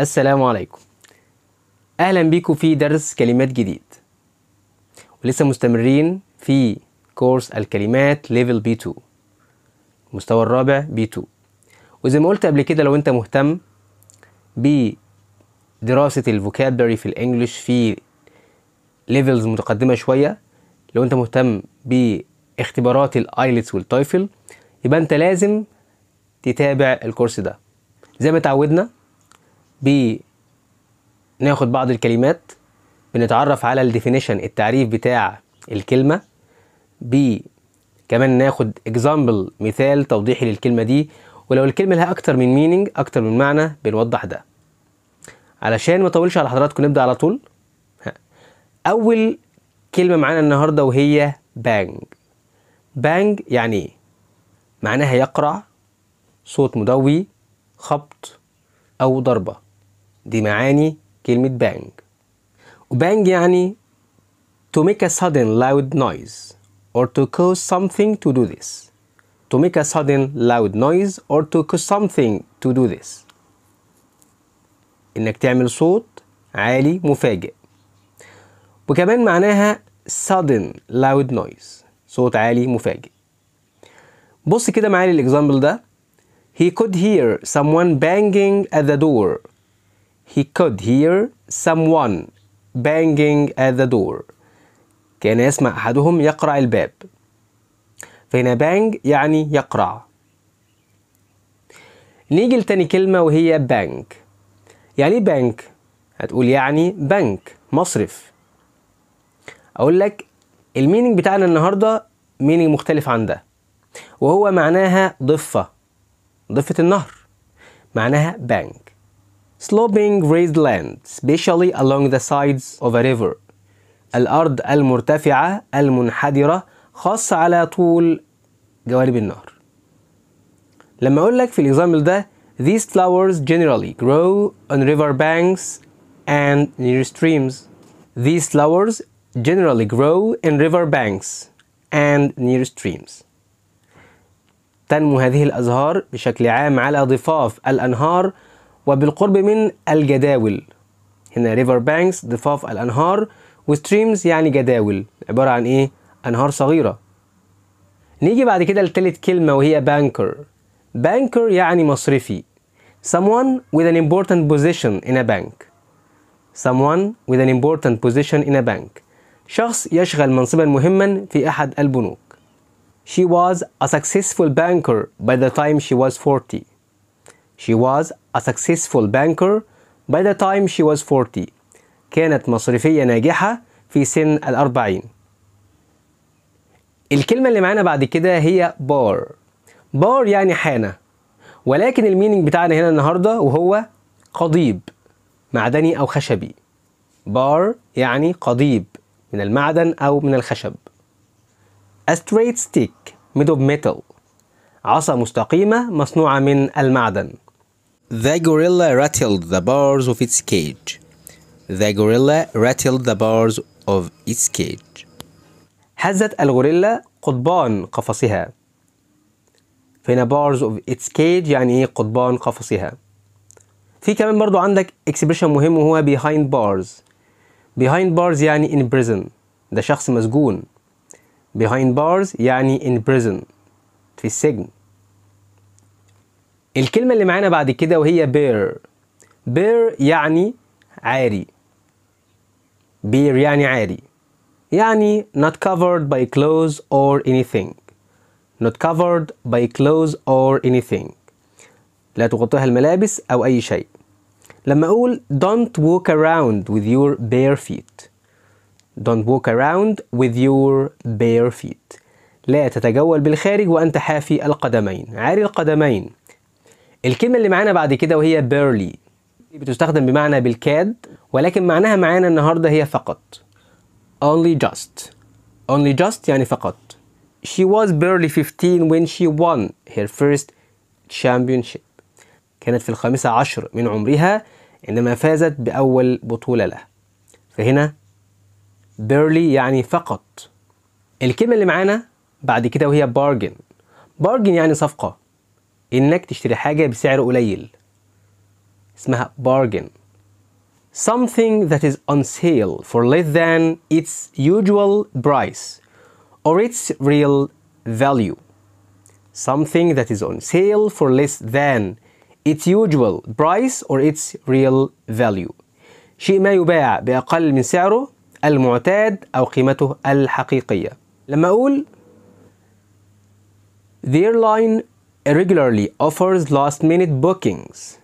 السلام عليكم اهلا بيكم في درس كلمات جديد ولسه مستمرين في كورس الكلمات ليفل بي 2 المستوى الرابع بي 2 وزي ما قلت قبل كده لو انت مهتم ب دراسة الفوكابلري في الانجليش في ليفلز متقدمة شوية لو انت مهتم باختبارات الايلتس والتويفل يبقى انت لازم تتابع الكورس ده زي ما اتعودنا بناخد بعض الكلمات بنتعرف على الديفينيشن التعريف بتاع الكلمة ب كمان ناخد اكزامبل مثال توضيحي للكلمة دي ولو الكلمة لها أكتر من مينينج أكتر من معنى بنوضح ده علشان ما اطولش على حضراتكم نبدا على طول اول كلمه معانا النهارده وهي بانج بانج يعني ايه معناها يقرع صوت مدوي خبط او ضربه دي معاني كلمه بانج وبانج يعني to make a sudden loud noise or to cause something to do this to make a sudden loud noise or to cause something to do this انك تعمل صوت عالي مفاجئ وكمان معناها sudden loud noise صوت عالي مفاجئ بص كده معايا الاكزامبل ده he could hear someone banging at the door he could hear someone banging at the door كان يسمع أحدهم يقرع الباب فهنا بانج يعني يقرع نيجي لتاني كلمة وهي bank يعني ايه بنك هتقول يعني بنك مصرف اقول لك الميننج بتاعنا النهارده ميننج مختلف عن ده وهو معناها ضفه ضفه النهر معناها بنك sloping raised land especially along the sides of a river الارض المرتفعه المنحدره خاصه على طول جوانب النهر لما اقول لك في الاكزامبل ده These flowers generally grow on river banks and near streams. These flowers generally grow in river banks and near streams. تنمو هذه الأزهار بشكل عام على ضفاف الأنهار وبالقرب من الجداول هنا river banks ضفاف الأنهار وستريمز يعني جداول عبارة عن إيه؟ أنهار صغيرة نيجي بعد كده لتالت كلمة وهي banker banker يعني مصرفي someone with an important position in a bank someone with an important position in a bank شخص يشغل منصبا مهما في أحد البنوك She was a successful banker by the time she was 40 She was a successful banker by the time she was 40 كانت مصرفية ناجحة في سن الأربعين الكلمة اللي معانا بعد كده هي bar بار يعني حانة ولكن الميننج بتاعنا هنا النهاردة وهو قضيب معدني أو خشبي بار يعني قضيب من المعدن أو من الخشب A straight stick made of metal عصا مستقيمة مصنوعة من المعدن The gorilla rattled the bars of its cage The gorilla rattled the bars of its cage هزت الغوريلا قضبان قفصها فهنا bars of its cage يعني ايه قضبان قفصها في كمان برضو عندك expression مهم وهو behind bars behind bars يعني in prison ده شخص مسجون behind bars يعني in prison في السجن الكلمة اللي معانا بعد كده وهي bear bear يعني عاري bear يعني عاري يعني not covered by clothes or anything not covered by clothes or anything لا تغطيها الملابس أو أي شيء لما أقول don't walk around with your bare feet don't walk around with your bare feet لا تتجول بالخارج وأنت حافي القدمين عاري القدمين الكلمة اللي معانا بعد كده وهي barely بتستخدم بمعنى بالكاد ولكن معناها معانا النهاردة هي فقط only just only just يعني فقط She was barely 15 when she won her first championship. كانت في الخامسة عشر من عمرها عندما فازت بأول بطولة لها. فهنا barely يعني فقط. الكلمة اللي معانا بعد كده وهي bargain. bargain يعني صفقة. إنك تشتري حاجة بسعر قليل. اسمها bargain. Something that is on sale for less than its usual price. or its real value. Something that is on sale for less than its usual price or its real value. شيء ما يباع بأقل من سعره المعتاد أو قيمته الحقيقية. لما أقول The airline regularly offers last-minute bookings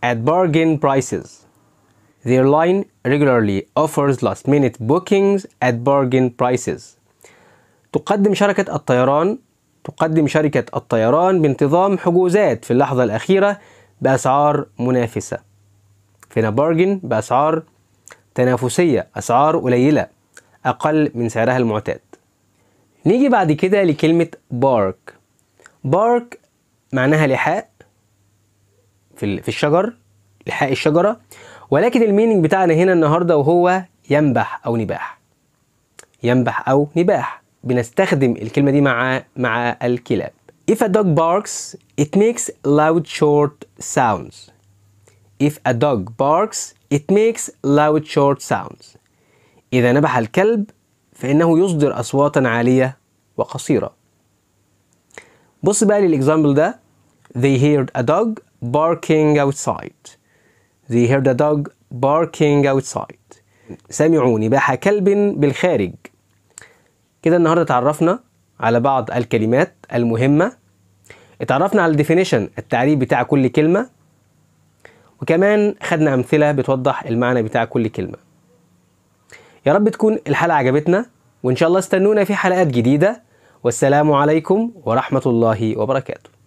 at bargain prices. The airline regularly offers last-minute bookings at bargain prices. تقدم شركة الطيران تقدم شركة الطيران بانتظام حجوزات في اللحظة الأخيرة بأسعار منافسة فينا بارجن بأسعار تنافسية أسعار قليلة أقل من سعرها المعتاد نيجي بعد كده لكلمة بارك بارك معناها لحاء في الشجر لحاء الشجرة ولكن المينينج بتاعنا هنا النهاردة وهو ينبح أو نباح ينبح أو نباح بنستخدم الكلمة دي مع مع الكلاب. If a dog barks, it makes loud short sounds. If a dog barks, it makes loud short sounds. إذا نبح الكلب فإنه يصدر أصواتا عالية وقصيرة. بص بقى للإكزامبل ده. They heard a dog barking outside. They heard a dog barking outside. سمعوا نباح كلب بالخارج. كده النهارده اتعرفنا على بعض الكلمات المهمه اتعرفنا على الديفينيشن التعريف بتاع كل كلمه وكمان خدنا امثله بتوضح المعنى بتاع كل كلمه يا رب تكون الحلقه عجبتنا وان شاء الله استنونا في حلقات جديده والسلام عليكم ورحمه الله وبركاته